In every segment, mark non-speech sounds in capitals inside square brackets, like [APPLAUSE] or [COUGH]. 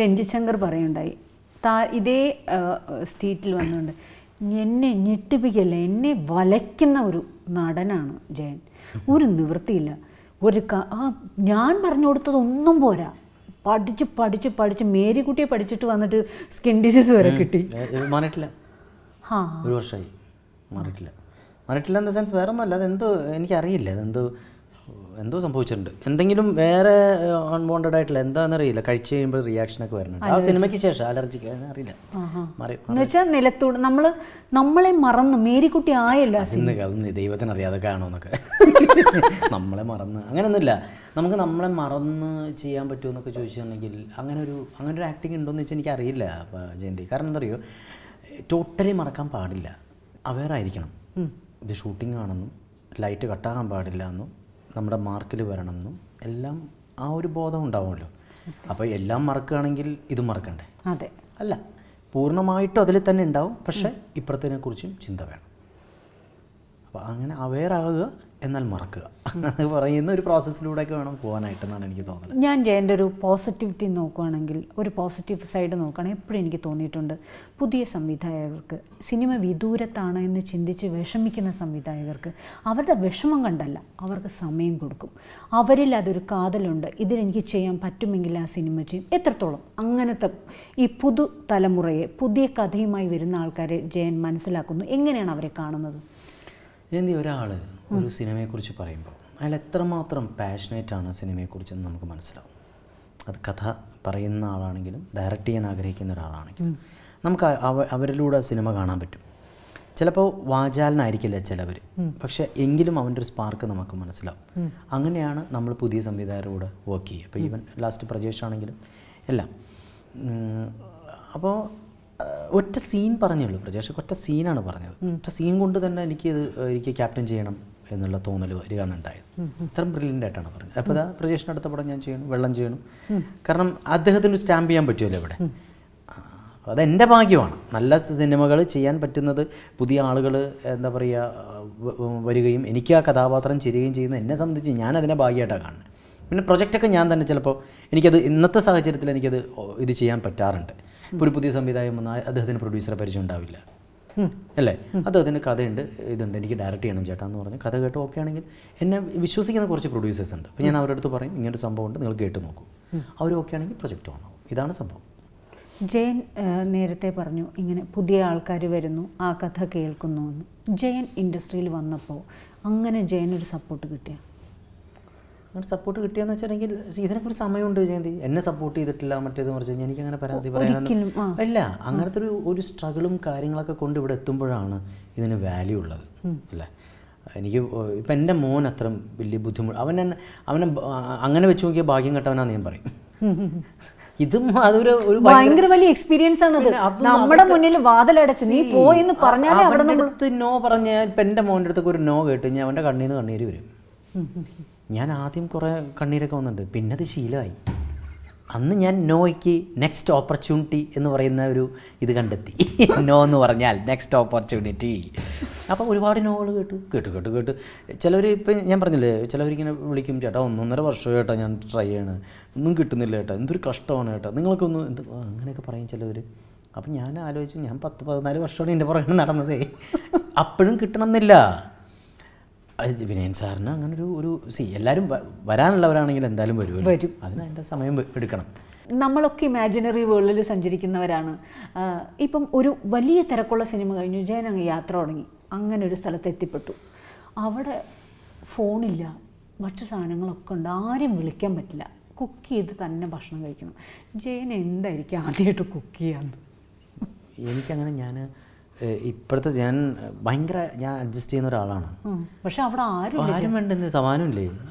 രഞ്ജിശങ്കർ പറയുണ്ടായി താ ഇതേ സ്റ്റേറ്റിൽ വന്നുകൊണ്ട് എന്നെ ഞെട്ടിപ്പിക്കല്ല എന്നെ വലയ്ക്കുന്ന ഒരു നടനാണ് ജയൻ ഒരു നിവൃത്തിയില്ല ഒരു ആ ഞാൻ പറഞ്ഞു കൊടുത്തതൊന്നും പോരാ പഠിച്ച് പഠിച്ച് പഠിച്ച് കുട്ടിയെ പഠിച്ചിട്ട് വന്നിട്ട് സ്കിൻ ഡിസീസ് വരെ കിട്ടി ഒരു വർഷമായി മാറിയിട്ടില്ല മാറിയിട്ടില്ല ഇൻ ദ സെൻസ് വേറെ ഒന്നുമല്ല അതെന്തോ എനിക്കറിയില്ല അതെന്തോ എന്തോ സംഭവിച്ചിട്ടുണ്ട് എന്തെങ്കിലും വേറെ അൺവോണ്ടഡ് ആയിട്ടുള്ള എന്താണെന്നറിയില്ല കഴിച്ചു കഴിയുമ്പോൾ റിയാക്ഷൻ ഒക്കെ വരുന്നുണ്ട് ആ സിനിമയ്ക്ക് ശേഷം അലർജിക്ക് അറിയില്ല നിലത്തോട് നമ്മൾ നമ്മളെ മറന്ന് മേരിക്കുട്ടി ആയല്ലോ അതൊന്നും ദൈവത്തിന് അറിയാതെ കാണുമെന്നൊക്കെ നമ്മളെ മറന്ന് അങ്ങനെയൊന്നുമില്ല നമുക്ക് നമ്മളെ മറന്ന് ചെയ്യാൻ പറ്റുമോ എന്നൊക്കെ ചോദിച്ചിട്ടുണ്ടെങ്കിൽ അങ്ങനെ ഒരു അങ്ങനെ ഒരു ആക്ടിങ് ഉണ്ടോയെന്ന് വെച്ചാൽ എനിക്ക് അറിയില്ല ജയന്തി കാരണം എന്തറിയോ ടോട്ടലി മറക്കാൻ പാടില്ല അവെയർ ആയിരിക്കണം ഇത് ഷൂട്ടിംഗ് ആണെന്നും ലൈറ്റ് കട്ടാകാൻ പാടില്ല എന്നും നമ്മുടെ മാർക്കിൽ വരണമെന്നും എല്ലാം ആ ഒരു ബോധം ഉണ്ടാവുമല്ലോ അപ്പോൾ എല്ലാം മറക്കുകയാണെങ്കിൽ ഇത് മറക്കണ്ടേ അതെ അല്ല പൂർണ്ണമായിട്ടും അതിൽ തന്നെ ഉണ്ടാവും പക്ഷേ ഇപ്പുറത്തിനെ കുറിച്ചും ചിന്ത വേണം അപ്പോൾ അങ്ങനെ അവെയർ ആവുക എന്നാൽ മറക്കുക അങ്ങനെ പറയുന്ന ഒരു പ്രോസസ്സിലൂടെ ഒക്കെ വേണം പോകാനായിട്ടെന്നാണ് എനിക്ക് തോന്നുന്നത് ഞാൻ എൻ്റെ ഒരു പോസിറ്റിവിറ്റി നോക്കുകയാണെങ്കിൽ ഒരു പോസിറ്റീവ് സൈഡ് നോക്കുകയാണെങ്കിൽ എപ്പോഴും എനിക്ക് തോന്നിയിട്ടുണ്ട് പുതിയ സംവിധായകർക്ക് സിനിമ വിദൂരത്താണ് എന്ന് ചിന്തിച്ച് വിഷമിക്കുന്ന സംവിധായകർക്ക് അവരുടെ വിഷമം കണ്ടല്ല അവർക്ക് സമയം കൊടുക്കും അവരിൽ അതൊരു കാതലുണ്ട് ഇതിലെനിക്ക് ചെയ്യാൻ പറ്റുമെങ്കിൽ ആ സിനിമ ചെയ്യും എത്രത്തോളം അങ്ങനത്തെ ഈ പുതു തലമുറയെ പുതിയ കഥയുമായി വരുന്ന ആൾക്കാരെ ജയൻ മനസ്സിലാക്കുന്നു എങ്ങനെയാണ് അവരെ കാണുന്നത് ജയന്തി ഒരാൾ ഒരു സിനിമയെക്കുറിച്ച് പറയുമ്പോൾ അയാൾ എത്രമാത്രം പാഷനേറ്റ് ആണ് എന്ന് നമുക്ക് മനസ്സിലാവും അത് കഥ പറയുന്ന ആളാണെങ്കിലും ഡയറക്റ്റ് ചെയ്യാൻ ആഗ്രഹിക്കുന്ന ഒരാളാണെങ്കിലും നമുക്ക് അവരിലൂടെ സിനിമ കാണാൻ പറ്റും ചിലപ്പോൾ വാചാലനായിരിക്കില്ല ചിലവർ പക്ഷെ എങ്കിലും അവൻ്റെ ഒരു സ്പാർക്ക് നമുക്ക് മനസ്സിലാവും അങ്ങനെയാണ് നമ്മൾ പുതിയ സംവിധായകരോട് വർക്ക് ചെയ്യുക ഇപ്പോൾ ഈവൻ ലാസ്റ്റ് പ്രജേഷ് ആണെങ്കിലും എല്ലാം അപ്പോൾ ഒറ്റ സീൻ പറഞ്ഞുള്ളൂ പ്രജേഷ് ഒറ്റ സീനാണ് പറഞ്ഞത് ഒറ്റ സീൻ കൊണ്ട് തന്നെ എനിക്ക് ഇത് എനിക്ക് ക്യാപ്റ്റൻ ചെയ്യണം എന്നുള്ള തോന്നൽ വരികയാണ് ഉണ്ടായത് ഇത്രയും ബ്രില്യൻ്റ് ആയിട്ടാണ് പറഞ്ഞത് അപ്പോൾ ഇതാ പ്രജേഷിൻ്റെ അടുത്ത പടം ഞാൻ ചെയ്യണം വെള്ളം ചെയ്യണം കാരണം അദ്ദേഹത്തിന് സ്റ്റാമ്പ് ചെയ്യാൻ പറ്റുമല്ലോ ഇവിടെ അത് എൻ്റെ ഭാഗ്യമാണ് നല്ല സിനിമകൾ ചെയ്യാൻ പറ്റുന്നത് പുതിയ ആളുകൾ എന്താ പറയുക വരികയും എനിക്ക് ആ കഥാപാത്രം ചെയ്യുകയും ചെയ്യുന്നത് എന്നെ സംബന്ധിച്ച് ഞാൻ അതിനെ ഭാഗ്യമായിട്ടാണ് കാണുന്നത് പിന്നെ പ്രൊജക്റ്റൊക്കെ ഞാൻ തന്നെ ചിലപ്പോൾ എനിക്കത് ഇന്നത്തെ സാഹചര്യത്തിൽ എനിക്കത് ഇത് ചെയ്യാൻ പറ്റാറുണ്ട് ഇപ്പോൾ ഒരു പുതിയ സംവിധായകൻ വന്നാൽ അദ്ദേഹത്തിന് പ്രൊഡ്യൂസറെ പരിചയം ഉണ്ടാവില്ല അല്ലേ അദ്ദേഹത്തിന് കഥയുണ്ട് ഇതുണ്ട് എനിക്ക് ഡയറക്റ്റ് ചെയ്യണം ചേട്ടാ എന്ന് പറഞ്ഞ് കഥ കേട്ട് ഓക്കെ ആണെങ്കിൽ എന്നെ വിശ്വസിക്കുന്ന കുറച്ച് പ്രൊഡ്യൂസേഴ്സ് ഉണ്ട് അപ്പോൾ ഞാൻ അവരുടെ അടുത്ത് പറയും ഇങ്ങനൊരു സംഭവം ഉണ്ട് നിങ്ങൾ കേട്ട് നോക്കൂ അവർ ഓക്കെ ആണെങ്കിൽ പ്രൊജക്റ്റ് ഓണാവും ഇതാണ് സംഭവം ജയൻ നേരത്തെ പറഞ്ഞു ഇങ്ങനെ പുതിയ ആൾക്കാർ വരുന്നു ആ കഥ കേൾക്കുന്നു എന്ന് ജയൻ ഇൻഡസ്ട്രിയിൽ വന്നപ്പോൾ അങ്ങനെ ജയനൊരു സപ്പോർട്ട് കിട്ടിയ അങ്ങനെ സപ്പോർട്ട് കിട്ടിയെന്ന് വെച്ചിട്ടുണ്ടെങ്കിൽ ഇതിനൊക്കെ ഒരു സമയമുണ്ട് ജയന്തി എന്നെ സപ്പോർട്ട് ചെയ്തിട്ടില്ല മറ്റേത് മറിച്ച് എനിക്ക് അങ്ങനെ പരാതി പറയാനൊന്നും ഇല്ല അങ്ങനത്തെ ഒരു ഒരു സ്ട്രഗിളും കാര്യങ്ങളൊക്കെ കൊണ്ട് ഇവിടെ എത്തുമ്പോഴാണ് ഇതിന് വാല്യൂ ഉള്ളത് അല്ലേ എനിക്ക് ഇപ്പം എൻ്റെ മോൻ അത്ര വലിയ ബുദ്ധിമുട്ട് അവൻ അവനെ അങ്ങനെ വെച്ച് നോക്കിയ ഭാഗ്യം കെട്ടവനാന്ന് ഞാൻ പറയും [LAUGHS] ഇതും അതൊരു ഒരു ഭയങ്കര വലിയ എക്സ്പീരിയൻസ് ആണ് നമ്മുടെ മുന്നിൽ വാതിലടച്ച് നീ പോയി എന്ന് പറഞ്ഞാലേ അവിടെ നോ പറഞ്ഞ ഇപ്പം എൻ്റെ മോൻ്റെ അടുത്തൊക്കെ ഒരു നോ കേട്ട് ഞാൻ അവൻ്റെ കണ്ണീന്ന് കണ്ണീര് വരും ഞാൻ ആദ്യം കുറേ കണ്ണീരൊക്കെ വന്നിട്ടുണ്ട് പിന്നെ അത് ശീലമായി അന്ന് ഞാൻ നോയ്ക്ക് നെക്സ്റ്റ് ഓപ്പർച്യൂണിറ്റി എന്ന് പറയുന്ന ഒരു ഇത് കണ്ടെത്തി [LAUGHS] നോ എന്ന് പറഞ്ഞാൽ നെക്സ്റ്റ് ഓപ്പർച്യൂണിറ്റി അപ്പോൾ ഒരുപാട് നോകൾ കേട്ടു കേട്ടു കേട്ടു കേട്ടു ചിലവർ ഇപ്പം ഞാൻ പറഞ്ഞില്ലേ ചിലവരിങ്ങനെ വിളിക്കും ചേട്ടാ ഒന്നൊന്നര വർഷം ചേട്ടാ ഞാൻ ട്രൈ ചെയ്യാണ് ഒന്നും കിട്ടുന്നില്ല ചേട്ടാ എന്തൊരു കഷ്ടമാണ് ചേട്ടാ നിങ്ങൾക്ക് ഒന്ന് എന്ത് അങ്ങനെയൊക്കെ പറയും ചിലവർ അപ്പം ഞാൻ ആലോചിച്ചു ഞാൻ പത്ത് പതിനാല് വർഷമാണ് എൻ്റെ പുറകെ നടന്നതേ അപ്പോഴും എന്നില്ല വിനയൻ സാറിന് അങ്ങനെ ഒരു ഒരു സി എല്ലാവരും വരാനുള്ളവരാണെങ്കിൽ എന്തായാലും വരുമല്ലോ വരും അതിന് അതിൻ്റെ സമയം എടുക്കണം നമ്മളൊക്കെ ഇമാജിനറി വേൾഡിൽ സഞ്ചരിക്കുന്നവരാണ് ഇപ്പം ഒരു വലിയ തിരക്കുള്ള സിനിമ കഴിഞ്ഞു ജയൻ അങ്ങ് യാത്ര തുടങ്ങി അങ്ങനെ ഒരു സ്ഥലത്ത് എത്തിപ്പെട്ടു അവിടെ ഫോണില്ല മറ്റു സാധനങ്ങളൊക്കെ ഉണ്ട് ആരും വിളിക്കാൻ പറ്റില്ല കുക്ക് ചെയ്ത് തന്നെ ഭക്ഷണം കഴിക്കണം ജയൻ എന്തായിരിക്കും ആദ്യമായിട്ട് കുക്ക് ചെയ്യാന്ന് എനിക്കങ്ങനെ ഞാൻ ഇപ്പോഴത്തെ ഞാൻ ഭയങ്കര ഞാൻ അഡ്ജസ്റ്റ് ചെയ്യുന്ന ഒരാളാണ് പക്ഷെ അവിടെ ആരും ആരും വേണ്ടെന്ന് സമാനമില്ലേ [LAUGHS]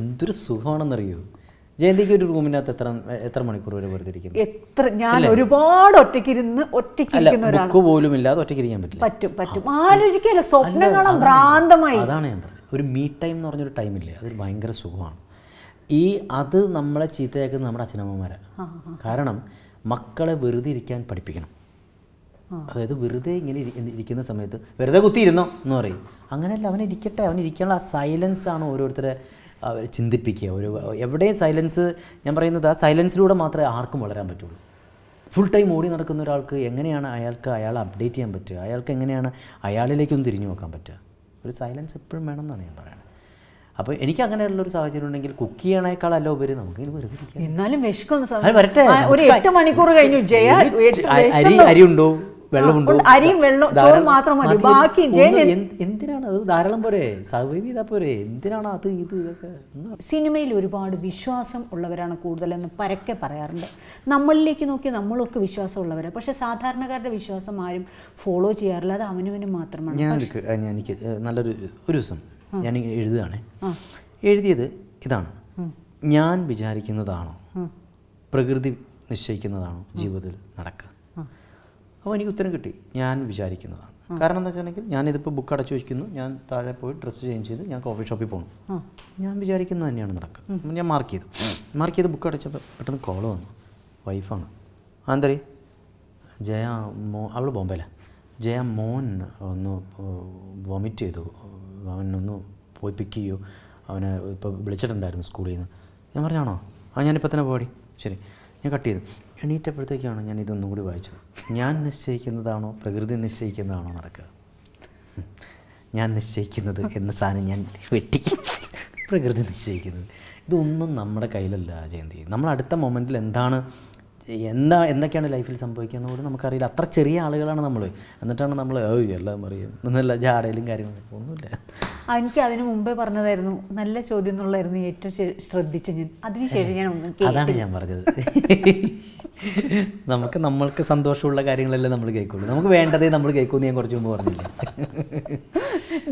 എന്തൊരു സുഖമാണെന്നറിയോ ജയന്തിക്ക് ഒരു റൂമിനകത്ത് എത്ര എത്ര മണിക്കൂർ വരെ വെറുതെ ഇരിക്കും എത്ര ഞാൻ ഒരുപാട് ഒറ്റയ്ക്കിരുന്ന് ഒറ്റയ്ക്ക് പോലും ഇല്ലാതെ ഒറ്റയ്ക്കിരിക്കാൻ പറ്റില്ല പറ്റും പറ്റും ആലോചിക്കാല്ലോ സ്വപ്നം ഭ്രാന്തമായി അതാണ് ഞാൻ പറഞ്ഞത് ഒരു മീറ്റ് ടൈം എന്ന് പറഞ്ഞൊരു ടൈമില്ലേ അതൊരു ഭയങ്കര സുഖമാണ് ഈ അത് നമ്മളെ ചീത്തയാക്കുന്നത് നമ്മുടെ അച്ഛനമ്മമാരാണ് കാരണം മക്കളെ വെറുതെ ഇരിക്കാൻ പഠിപ്പിക്കണം അതായത് വെറുതെ ഇങ്ങനെ ഇരിക്കുന്ന സമയത്ത് വെറുതെ കുത്തിയിരുന്നോ എന്ന് പറയും അങ്ങനെയല്ല അവൻ ഇരിക്കട്ടെ അവൻ ഇരിക്കാനുള്ള ആ സൈലൻസ് ആണ് ഓരോരുത്തരെ ചിന്തിപ്പിക്കുക ഒരു എവിടെയും സൈലൻസ് ഞാൻ പറയുന്നത് ആ സൈലൻസിലൂടെ മാത്രമേ ആർക്കും വളരാൻ പറ്റുള്ളൂ ഫുൾ ടൈം ഓടി നടക്കുന്ന ഒരാൾക്ക് എങ്ങനെയാണ് അയാൾക്ക് അയാളെ അപ്ഡേറ്റ് ചെയ്യാൻ പറ്റുക അയാൾക്ക് എങ്ങനെയാണ് അയാളിലേക്കൊന്ന് തിരിഞ്ഞു നോക്കാൻ പറ്റുക ഒരു സൈലൻസ് എപ്പോഴും വേണം എന്നാണ് ഞാൻ പറയുന്നത് അപ്പോൾ എനിക്ക് അങ്ങനെയുള്ള ഒരു സാഹചര്യം ഉണ്ടെങ്കിൽ കുക്ക് ചെയ്യണേക്കാളല്ല ഉപരി നമുക്ക് വെറുതെ എന്നാലും വരട്ടെ ഒരു എട്ട് മണിക്കൂർ കഴിഞ്ഞു ജയ അരി അരി ഉണ്ടോ വെള്ളം മാത്രം മതി ബാക്കി എന്തിനാണ് അത് ധാരാളം പോരെ സർവൈവ് പോരെ എന്തിനാണ് അത് ഇത് ഇതൊക്കെ സിനിമയിൽ ഒരുപാട് വിശ്വാസം ഉള്ളവരാണ് കൂടുതലെന്ന് പരക്കെ പറയാറുണ്ട് നമ്മളിലേക്ക് നോക്കി നമ്മളൊക്കെ വിശ്വാസം വിശ്വാസമുള്ളവരാ പക്ഷെ സാധാരണക്കാരുടെ വിശ്വാസം ആരും ഫോളോ ചെയ്യാറില്ല അത് അവനവനും മാത്രമാണ് ഞാൻ എനിക്ക് നല്ലൊരു ഒരു ദിവസം ഞാൻ എഴുതുകയാണ് എഴുതിയത് ഇതാണ് ഞാൻ വിചാരിക്കുന്നതാണോ പ്രകൃതി നിശ്ചയിക്കുന്നതാണോ ജീവിതത്തിൽ നടക്കുക അപ്പോൾ എനിക്ക് ഉത്തരം കിട്ടി ഞാൻ വിചാരിക്കുന്നതാണ് കാരണം എന്താ വെച്ചിട്ടുണ്ടെങ്കിൽ ഞാനിതിപ്പോൾ ബുക്ക് അടച്ചു വെക്കുന്നു ഞാൻ താഴെ പോയി ഡ്രസ്സ് ചേഞ്ച് ചെയ്ത് ഞാൻ കോഫി ഷോപ്പിൽ പോകണം ഞാൻ വിചാരിക്കുന്നത് തന്നെയാണ് നടക്കുക ഞാൻ മാർക്ക് ചെയ്തു മാർക്ക് ചെയ്ത് ബുക്ക് അടച്ചപ്പോൾ പെട്ടെന്ന് കോൾ വന്നു വൈഫാണ് ആന്തറി ജയ മോ അവൾ ബോംബെയിലാണ് ജയ മോൻ ഒന്ന് വൊമിറ്റ് ചെയ്തു അവനൊന്ന് പോയി പിക്ക് ചെയ്യൂ അവനെ ഇപ്പോൾ വിളിച്ചിട്ടുണ്ടായിരുന്നു സ്കൂളിൽ നിന്ന് ഞാൻ പറഞ്ഞാണോ ആ ഞാനിപ്പോൾ തന്നെ പോടി ശരി ഞാൻ കട്ട് ചെയ്തു എണീറ്റപ്പോഴത്തേക്കാണ് ഞാൻ ഇതൊന്നും കൂടി വായിച്ചത് ഞാൻ നിശ്ചയിക്കുന്നതാണോ പ്രകൃതി നിശ്ചയിക്കുന്നതാണോ നടക്കുക ഞാൻ നിശ്ചയിക്കുന്നത് എന്ന സാധനം ഞാൻ വെട്ടിക്കും പ്രകൃതി നിശ്ചയിക്കുന്നത് ഇതൊന്നും നമ്മുടെ കയ്യിലല്ല ജയന്തി നമ്മൾ അടുത്ത മൊമെൻറ്റിൽ എന്താണ് എന്താ എന്തൊക്കെയാണ് ലൈഫിൽ സംഭവിക്കുന്നത് പോലും നമുക്കറിയില്ല അത്ര ചെറിയ ആളുകളാണ് നമ്മൾ എന്നിട്ടാണ് നമ്മൾ എല്ലാം അറിയാം എന്നല്ല ജാടയിലും കാര്യങ്ങളും ഒന്നുമില്ല എനിക്ക് അതിനു മുമ്പേ പറഞ്ഞതായിരുന്നു നല്ല ചോദ്യം എന്നുള്ളതായിരുന്നു ഏറ്റവും ശ്രദ്ധിച്ച ഞാൻ അതിനുശേഷം ഞാൻ അതാണ് ഞാൻ പറഞ്ഞത് നമുക്ക് നമ്മൾക്ക് സന്തോഷമുള്ള കാര്യങ്ങളല്ലേ നമ്മൾ കേൾക്കുള്ളൂ നമുക്ക് വേണ്ടതേ നമ്മൾ കേൾക്കുമെന്ന് ഞാൻ കുറച്ച് മുമ്പ് പറഞ്ഞില്ല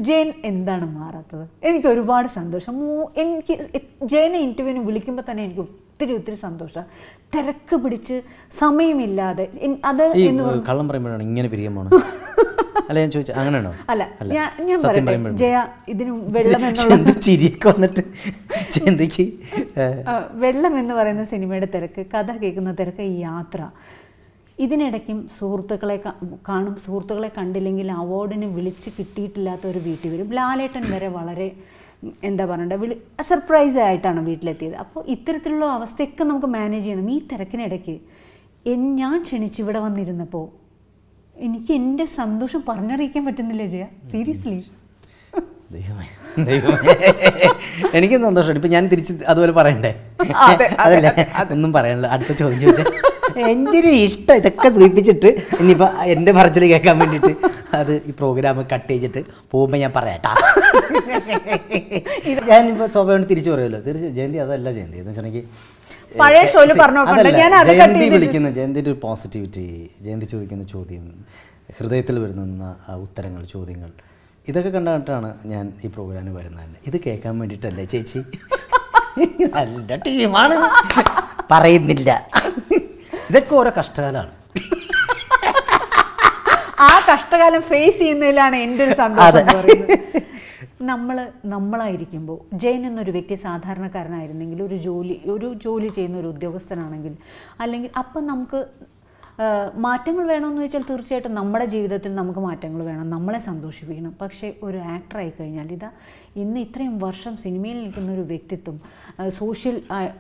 ജയൻ എന്താണ് മാറാത്തത് എനിക്ക് ഒരുപാട് സന്തോഷം എനിക്ക് ജയനെ ഇൻ്റർവ്യൂവിന് വിളിക്കുമ്പോൾ തന്നെ എനിക്ക് ഒത്തിരി ഒത്തിരി സന്തോഷമാണ് തിരക്ക് പിടിച്ച് കുറിച്ച് സമയമില്ലാതെ അത് കള്ളം പറയുമ്പോഴാണ് ഇങ്ങനെ പിരിയാൻ [LAUGHS] അല്ല ഞാൻ ചോദിച്ചു അങ്ങനെയാണോ അല്ല ഞാൻ ഞാൻ പറയട്ടെ ജയ ഇതിന് വെള്ളം [LAUGHS] എന്നുള്ള വന്നിട്ട് വെള്ളം എന്ന് പറയുന്ന സിനിമയുടെ തിരക്ക് കഥ കേൾക്കുന്ന തിരക്ക് ഈ യാത്ര ഇതിനിടയ്ക്കും സുഹൃത്തുക്കളെ കാണും സുഹൃത്തുക്കളെ കണ്ടില്ലെങ്കിൽ അവാർഡിന് വിളിച്ച് കിട്ടിയിട്ടില്ലാത്ത ഒരു വീട്ടിൽ വരും ലാലേട്ടൻ വരെ വളരെ എന്താ പറയണ്ടത് വിളി സർപ്രൈസ് ആയിട്ടാണ് വീട്ടിലെത്തിയത് അപ്പോൾ ഇത്തരത്തിലുള്ള അവസ്ഥയൊക്കെ നമുക്ക് മാനേജ് ചെയ്യണം ഈ തിരക്കിനിടയ്ക്ക് ഞാൻ ക്ഷണിച്ച് ഇവിടെ വന്നിരുന്നപ്പോൾ എനിക്ക് എൻ്റെ സന്തോഷം പറഞ്ഞറിയിക്കാൻ പറ്റുന്നില്ല ജയ സീരിയസ്ലി എനിക്കും സന്തോഷമുണ്ട് ഇപ്പം ഞാൻ തിരിച്ച് അതുപോലെ പറയണ്ടേ അതല്ലേ ഒന്നും പറയാനില്ല അടുത്ത ചോദ്യം ചോദിച്ചാൽ എൻ്റെ ഇഷ്ടം ഇതൊക്കെ സൂചിപ്പിച്ചിട്ട് ഇനിയിപ്പോൾ എൻ്റെ പറച്ചിൽ കേൾക്കാൻ വേണ്ടിയിട്ട് അത് ഈ പ്രോഗ്രാം കട്ട് ചെയ്തിട്ട് പോകുമ്പോൾ ഞാൻ പറയാട്ടാ ഞാനിപ്പോൾ സ്വാഭാവികം തിരിച്ചു പറയുമല്ലോ തിരിച്ച് ജയന്തി അതല്ല ജയന്തി എന്ന് വെച്ചിട്ടുണ്ടെങ്കിൽ പഴയ ഷോയിൽ പറഞ്ഞു ജയന്തി വിളിക്കുന്ന ജയന്തിൻ്റെ ഒരു പോസിറ്റിവിറ്റി ജയന്തി ചോദിക്കുന്ന ചോദ്യം ഹൃദയത്തിൽ വരുന്ന ഉത്തരങ്ങൾ ചോദ്യങ്ങൾ ഇതൊക്കെ കണ്ടിട്ടാണ് ഞാൻ ഈ പ്രോഗ്രാമിന് വരുന്നത് തന്നെ ഇത് കേൾക്കാൻ വേണ്ടിയിട്ടല്ലേ ചേച്ചി [LAUGHS] നല്ല ടീമാണ് പറയുന്നില്ല ഇതൊക്കെ ഓരോ കഷ്ടകാലമാണ് ആ കഷ്ടകാലം ഫേസ് ചെയ്യുന്നതിലാണ് എൻ്റെ ഒരു സന്തോഷം നമ്മൾ നമ്മളായിരിക്കുമ്പോൾ ജയൻ എന്നൊരു വ്യക്തി സാധാരണക്കാരനായിരുന്നെങ്കിൽ ഒരു ജോലി ഒരു ജോലി ചെയ്യുന്ന ഒരു ഉദ്യോഗസ്ഥനാണെങ്കിൽ അല്ലെങ്കിൽ അപ്പം നമുക്ക് മാറ്റങ്ങൾ വേണമെന്ന് വെച്ചാൽ തീർച്ചയായിട്ടും നമ്മുടെ ജീവിതത്തിൽ നമുക്ക് മാറ്റങ്ങൾ വേണം നമ്മളെ സന്തോഷിപ്പിക്കണം പക്ഷേ ഒരു ആക്ടറായി കഴിഞ്ഞാൽ ഇതാ ഇന്ന് ഇത്രയും വർഷം സിനിമയിൽ നിൽക്കുന്ന ഒരു വ്യക്തിത്വം സോഷ്യൽ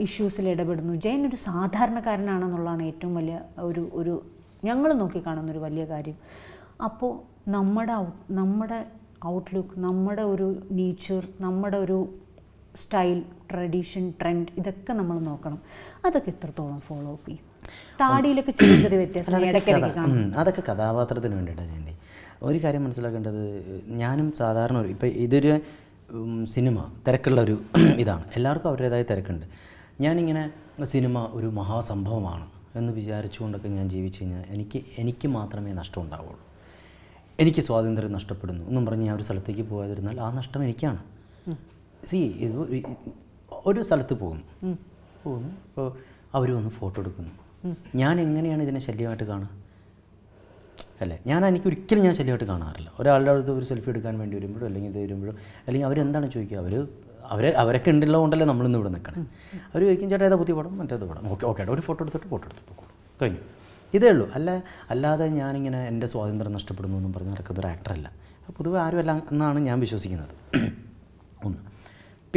ഇഷ്യൂസിൽ ഇടപെടുന്നു ജയൻ ഒരു സാധാരണക്കാരനാണെന്നുള്ളതാണ് ഏറ്റവും വലിയ ഒരു ഒരു ഞങ്ങൾ നോക്കിക്കാണുന്ന ഒരു വലിയ കാര്യം അപ്പോൾ നമ്മുടെ നമ്മുടെ ഔട്ട്ലുക്ക് നമ്മുടെ ഒരു നേച്ചർ നമ്മുടെ ഒരു സ്റ്റൈൽ ട്രഡീഷൻ ട്രെൻഡ് ഇതൊക്കെ നമ്മൾ നോക്കണം അതൊക്കെ എത്രത്തോളം ഫോളോ അപ്പ് ചെയ്യും താടിയിലൊക്കെ ചെറിയ വ്യത്യാസം അതൊക്കെ കഥാപാത്രത്തിന് വേണ്ടിയിട്ടാണ് ജയന്തി ഒരു കാര്യം മനസ്സിലാക്കേണ്ടത് ഞാനും സാധാരണ ഒരു ഇപ്പം ഇതൊരു സിനിമ തിരക്കുള്ള ഒരു [CLEARS THROAT] ഇതാണ് എല്ലാവർക്കും അവരുടേതായ തിരക്കുണ്ട് ഞാനിങ്ങനെ സിനിമ ഒരു മഹാസംഭവമാണ് എന്ന് വിചാരിച്ചുകൊണ്ടൊക്കെ ഞാൻ ജീവിച്ചു കഴിഞ്ഞാൽ എനിക്ക് എനിക്ക് മാത്രമേ നഷ്ടം ഉണ്ടാവുള്ളൂ എനിക്ക് സ്വാതന്ത്ര്യം നഷ്ടപ്പെടുന്നു എന്നും പറഞ്ഞ് ഞാൻ ഒരു സ്ഥലത്തേക്ക് പോയതിരുന്നാൽ ആ നഷ്ടം എനിക്കാണ് സി ഇത് ഒരു സ്ഥലത്ത് പോകുന്നു പോകുന്നു അപ്പോൾ അവർ വന്ന് ഫോട്ടോ എടുക്കുന്നു ഞാൻ എങ്ങനെയാണ് ഇതിനെ ശല്യമായിട്ട് കാണുക അല്ലേ ഞാൻ എനിക്ക് ഒരിക്കലും ഞാൻ ശല്യമായിട്ട് കാണാറില്ല ഒരാളുടെ അടുത്ത് ഒരു സെൽഫി എടുക്കാൻ വേണ്ടി വരുമ്പോഴോ അല്ലെങ്കിൽ ഇത് വരുമ്പോഴോ അല്ലെങ്കിൽ അവരെന്താണ് ചോദിക്കുക അവർ അവരെ അവരൊക്കെ ഉണ്ടല്ലോ കൊണ്ടല്ലേ നമ്മളിന്ന് ഇവിടെ നിൽക്കണം അവർ ചോദിക്കും ചേട്ടാ ഏതാ പുതിയ പടം മറ്റേത് പടം ഓക്കെ ഓക്കെ ഒരു ഫോട്ടോ എടുത്തിട്ട് ഫോട്ടോ എടുത്ത് പോകും കഴിഞ്ഞു ഇതേ ഉള്ളൂ അല്ല അല്ലാതെ ഞാനിങ്ങനെ എൻ്റെ സ്വാതന്ത്ര്യം നഷ്ടപ്പെടുന്നു എന്നും പറഞ്ഞ് നടക്കുന്നൊരു ആക്ടറല്ല പൊതുവെ ആരുമല്ല എന്നാണ് ഞാൻ വിശ്വസിക്കുന്നത് ഒന്ന്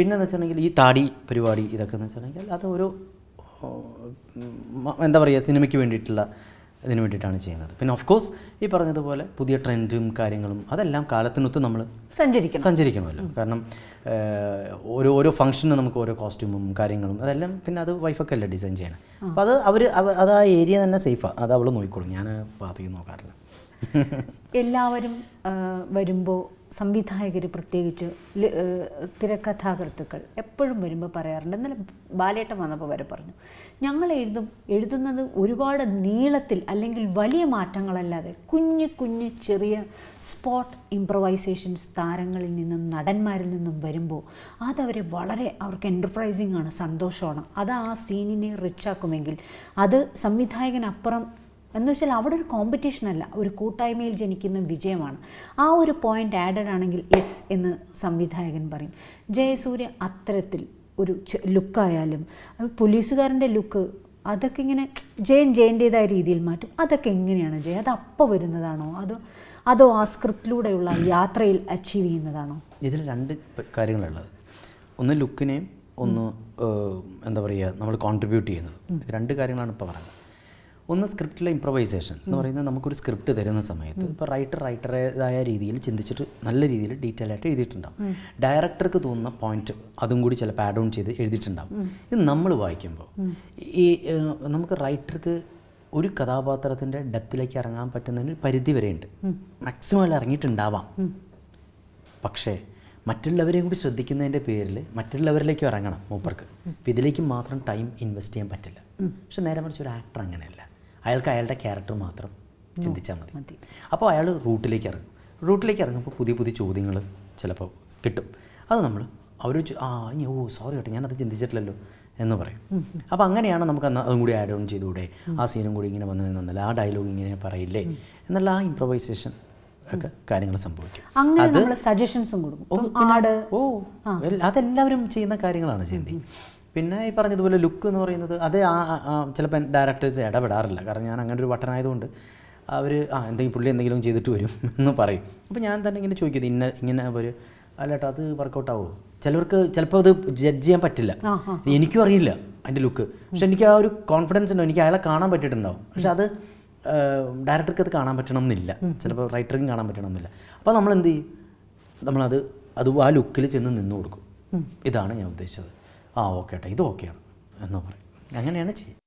എന്ന് വെച്ചിട്ടുണ്ടെങ്കിൽ ഈ താടി പരിപാടി ഇതൊക്കെ എന്ന് വെച്ചിട്ടുണ്ടെങ്കിൽ അത് ഒരു എന്താ പറയുക സിനിമയ്ക്ക് വേണ്ടിയിട്ടുള്ള ഇതിന് വേണ്ടിയിട്ടാണ് ചെയ്യുന്നത് പിന്നെ ഓഫ് കോഴ്സ് ഈ പറഞ്ഞതുപോലെ പുതിയ ട്രെൻഡും കാര്യങ്ങളും അതെല്ലാം കാലത്തിനൊത്ത് നമ്മൾ സഞ്ചരിക്കണം സഞ്ചരിക്കണമല്ലോ കാരണം ഓരോ ഓരോ ഫംഗ്ഷന് നമുക്ക് ഓരോ കോസ്റ്റ്യൂമും കാര്യങ്ങളും അതെല്ലാം പിന്നെ അത് വൈഫൊക്കെ അല്ല ഡിസൈൻ ചെയ്യണം അപ്പോൾ അത് അവർ അത് ആ ഏരിയ തന്നെ സേഫാണ് അത് അവൾ നോക്കിക്കോളും ഞാൻ ഭാഗത്തേക്ക് നോക്കാറില്ല എല്ലാവരും വരുമ്പോൾ സംവിധായകർ പ്രത്യേകിച്ച് തിരക്കഥാകൃത്തുക്കൾ എപ്പോഴും വരുമ്പോൾ പറയാറുണ്ട് എന്നാലും ബാലേട്ടം വന്നപ്പോൾ വരെ പറഞ്ഞു ഞങ്ങൾ എഴുതും എഴുതുന്നത് ഒരുപാട് നീളത്തിൽ അല്ലെങ്കിൽ വലിയ മാറ്റങ്ങളല്ലാതെ കുഞ്ഞു കുഞ്ഞു ചെറിയ സ്പോട്ട് ഇംപ്രവൈസേഷൻസ് താരങ്ങളിൽ നിന്നും നടന്മാരിൽ നിന്നും വരുമ്പോൾ അതവരെ വളരെ അവർക്ക് എൻ്റർപ്രൈസിങ് ആണ് സന്തോഷമാണ് അത് ആ സീനിനെ റിച്ചാക്കുമെങ്കിൽ അത് സംവിധായകനപ്പുറം എന്ന് വെച്ചാൽ അവിടെ ഒരു കോമ്പറ്റീഷൻ അല്ല ഒരു കൂട്ടായ്മയിൽ ജനിക്കുന്ന വിജയമാണ് ആ ഒരു പോയിന്റ് ആഡഡ് ആണെങ്കിൽ എസ് എന്ന് സംവിധായകൻ പറയും ജയസൂര്യ അത്തരത്തിൽ ഒരു ലുക്കായാലും പോലീസുകാരൻ്റെ ലുക്ക് അതൊക്കെ ഇങ്ങനെ ജയൻ ജയൻ്റേതായ രീതിയിൽ മാറ്റും അതൊക്കെ എങ്ങനെയാണ് ജയ അത് അപ്പോൾ വരുന്നതാണോ അതോ അതോ ആ സ്ക്രിപ്റ്റിലൂടെയുള്ള യാത്രയിൽ അച്ചീവ് ചെയ്യുന്നതാണോ ഇതിൽ രണ്ട് കാര്യങ്ങളുള്ളത് ഒന്ന് ലുക്കിനെയും ഒന്ന് എന്താ പറയുക നമ്മൾ കോൺട്രിബ്യൂട്ട് ചെയ്യുന്നത് രണ്ട് കാര്യങ്ങളാണ് ഇപ്പോൾ പറയുന്നത് ഒന്ന് സ്ക്രിപ്റ്റിലെ ഇമ്പ്രവൈസേഷൻ എന്ന് പറയുന്നത് നമുക്കൊരു സ്ക്രിപ്റ്റ് തരുന്ന സമയത്ത് ഇപ്പോൾ റൈറ്റർ റൈറ്ററേതായ രീതിയിൽ ചിന്തിച്ചിട്ട് നല്ല രീതിയിൽ ഡീറ്റെയിൽ ആയിട്ട് എഴുതിയിട്ടുണ്ടാവും ഡയറക്ടർക്ക് തോന്നുന്ന പോയിന്റ് അതും കൂടി ചിലപ്പോൾ ആഡ് ഓൺ ചെയ്ത് എഴുതിയിട്ടുണ്ടാവും ഇത് നമ്മൾ വായിക്കുമ്പോൾ ഈ നമുക്ക് റൈറ്റർക്ക് ഒരു കഥാപാത്രത്തിൻ്റെ ഡെപ്തിലേക്ക് ഇറങ്ങാൻ പറ്റുന്നതിന് ഒരു പരിധി വരെയുണ്ട് മാക്സിമം അതിൽ ഇറങ്ങിയിട്ടുണ്ടാവാം പക്ഷേ മറ്റുള്ളവരെയും കൂടി ശ്രദ്ധിക്കുന്നതിൻ്റെ പേരിൽ മറ്റുള്ളവരിലേക്കും ഇറങ്ങണം മൂപ്പർക്ക് ഇതിലേക്ക് മാത്രം ടൈം ഇൻവെസ്റ്റ് ചെയ്യാൻ പറ്റില്ല പക്ഷെ നേരെ മറിച്ച് ഒരു ആക്ടർ അങ്ങനെയല്ല അയാൾക്ക് അയാളുടെ ക്യാരക്ടർ മാത്രം ചിന്തിച്ചാൽ മതി അപ്പോൾ അയാൾ റൂട്ടിലേക്ക് ഇറങ്ങും റൂട്ടിലേക്ക് ഇറങ്ങുമ്പോൾ പുതിയ പുതിയ ചോദ്യങ്ങൾ ചിലപ്പോൾ കിട്ടും അത് നമ്മൾ അവർ ആ ഇനി ഓ സോറി കേട്ടോ ഞാനത് ചിന്തിച്ചിട്ടില്ലല്ലോ എന്ന് പറയും അപ്പോൾ അങ്ങനെയാണ് നമുക്ക് അന്ന് അതും കൂടി ആഡ് ഓൺ ചെയ്തുകൂടെ ആ സീനും കൂടി ഇങ്ങനെ വന്നു നിന്നല്ല ആ ഡയലോഗ് ഇങ്ങനെ പറയില്ലേ എന്നല്ല ആ ഇംപ്രവൈസേഷൻ ഒക്കെ കാര്യങ്ങൾ സംഭവിക്കും അത് സജഷൻസും കൊടുക്കും അതെല്ലാവരും ചെയ്യുന്ന കാര്യങ്ങളാണ് ചിന്തി പിന്നെ ഈ പറഞ്ഞതുപോലെ ലുക്ക് എന്ന് പറയുന്നത് അത് ആ ചിലപ്പോൾ ഡയറക്ടേഴ്സ് ഇടപെടാറില്ല കാരണം ഞാൻ അങ്ങനെ ഒരു വട്ടനായതുകൊണ്ട് അവർ ആ എന്തെങ്കിലും പുള്ളി എന്തെങ്കിലും ചെയ്തിട്ട് വരും [LAUGHS] എന്ന് പറയും അപ്പോൾ ഞാൻ തന്നെ ഇങ്ങനെ ചോദിക്കുന്നത് ഇന്ന ഇങ്ങനെ ഒരു അല്ല കേട്ടോ അത് വർക്കൗട്ടാവോ ആവുമോ ചിലവർക്ക് ചിലപ്പോൾ അത് ജഡ്ജ് ചെയ്യാൻ പറ്റില്ല എനിക്കും അറിയില്ല അതിൻ്റെ ലുക്ക് പക്ഷെ എനിക്ക് ആ ഒരു കോൺഫിഡൻസ് ഉണ്ട് എനിക്ക് അയാളെ കാണാൻ പറ്റിയിട്ടുണ്ടാവും പക്ഷെ അത് ഡയറക്ടർക്ക് അത് കാണാൻ പറ്റണം എന്നില്ല ചിലപ്പോൾ റൈറ്ററിനും കാണാൻ പറ്റണം എന്നില്ല അപ്പോൾ നമ്മൾ എന്ത് ചെയ്യും നമ്മളത് അത് ആ ലുക്കിൽ ചെന്ന് നിന്ന് കൊടുക്കും ഇതാണ് ഞാൻ ഉദ്ദേശിച്ചത് ആ ഓക്കെ ഏട്ടാ ഇത് ഓക്കെയാണ് എന്ന് പറയും അങ്ങനെയാണ് ചെയ്യുക